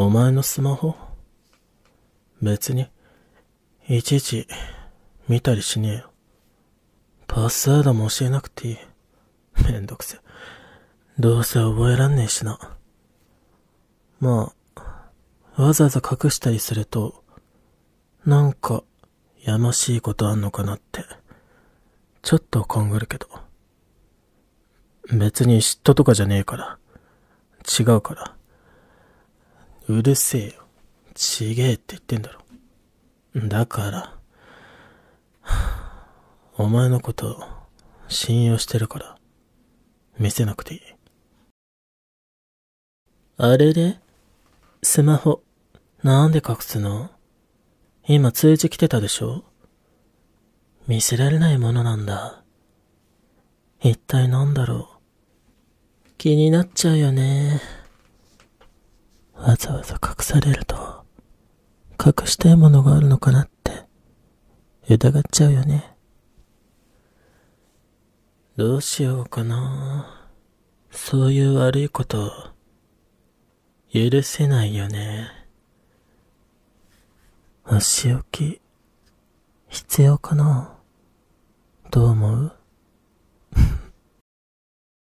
お前のスマホ別に、いちいち、見たりしねえよ。パスワードも教えなくていい。めんどくせ。どうせ覚えらんねえしな。まあ、わざわざ隠したりすると、なんか、やましいことあんのかなって、ちょっと考えるけど。別に嫉妬とかじゃねえから。違うから。うるせえよ。ちげえって言ってんだろ。だから、お前のこと信用してるから、見せなくていい。あれれスマホ、なんで隠すの今通知来てたでしょ見せられないものなんだ。一体なんだろう気になっちゃうよね。わざわざ隠されると、隠したいものがあるのかなって、疑っちゃうよね。どうしようかな。そういう悪いこと、許せないよね。お仕置き、必要かな。どう思う